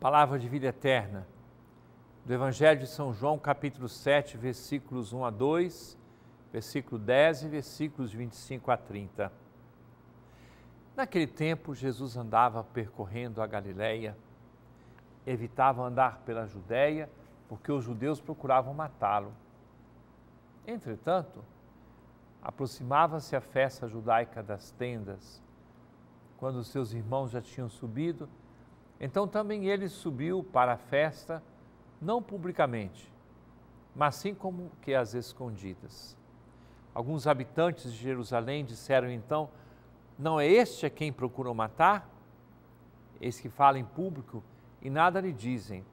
Palavra de vida eterna. Do Evangelho de São João, capítulo 7, versículos 1 a 2, versículo 10 e versículos 25 a 30. Naquele tempo, Jesus andava percorrendo a Galileia, evitava andar pela Judéia, porque os judeus procuravam matá-lo. Entretanto, aproximava-se a festa judaica das tendas. Quando seus irmãos já tinham subido, então também ele subiu para a festa, não publicamente, mas sim como que às escondidas. Alguns habitantes de Jerusalém disseram então: Não é este a quem procuram matar? Eis que fala em público e nada lhe dizem.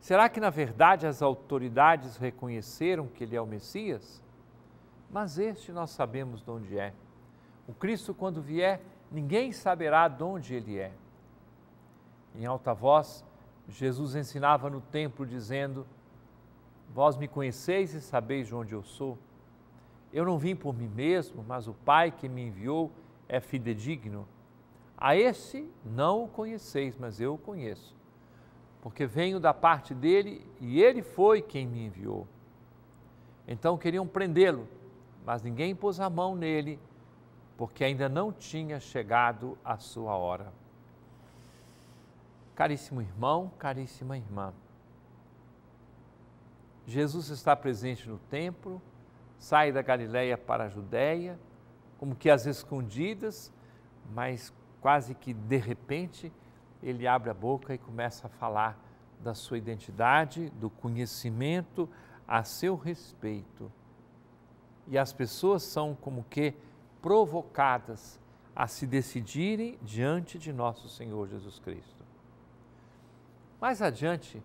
Será que na verdade as autoridades reconheceram que ele é o Messias? Mas este nós sabemos de onde é. O Cristo, quando vier, ninguém saberá de onde ele é. Em alta voz, Jesus ensinava no templo, dizendo: Vós me conheceis e sabeis de onde eu sou. Eu não vim por mim mesmo, mas o Pai que me enviou é fidedigno. A esse não o conheceis, mas eu o conheço, porque venho da parte dele e ele foi quem me enviou. Então queriam prendê-lo, mas ninguém pôs a mão nele, porque ainda não tinha chegado a sua hora. Caríssimo irmão, caríssima irmã, Jesus está presente no templo, sai da Galiléia para a Judéia, como que às escondidas, mas quase que de repente ele abre a boca e começa a falar da sua identidade, do conhecimento a seu respeito. E as pessoas são como que provocadas a se decidirem diante de nosso Senhor Jesus Cristo. Mais adiante,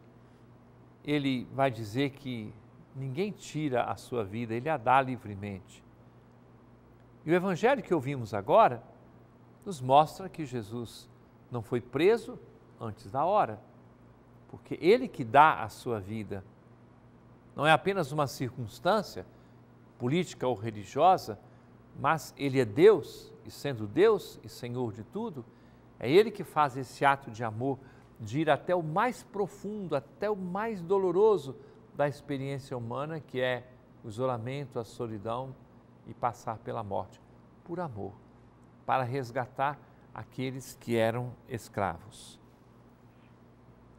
ele vai dizer que ninguém tira a sua vida, ele a dá livremente. E o evangelho que ouvimos agora nos mostra que Jesus não foi preso antes da hora, porque ele que dá a sua vida. Não é apenas uma circunstância política ou religiosa, mas ele é Deus, e sendo Deus e Senhor de tudo, é ele que faz esse ato de amor de ir até o mais profundo, até o mais doloroso da experiência humana, que é o isolamento, a solidão e passar pela morte, por amor, para resgatar aqueles que eram escravos.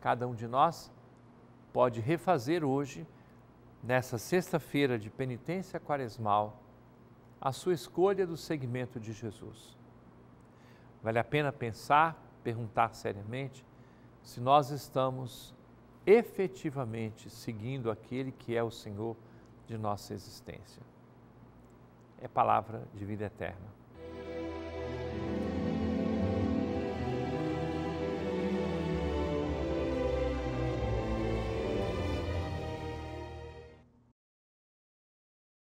Cada um de nós pode refazer hoje, nessa sexta-feira de penitência quaresmal, a sua escolha do segmento de Jesus. Vale a pena pensar, perguntar seriamente se nós estamos efetivamente seguindo aquele que é o Senhor de nossa existência. É palavra de vida eterna.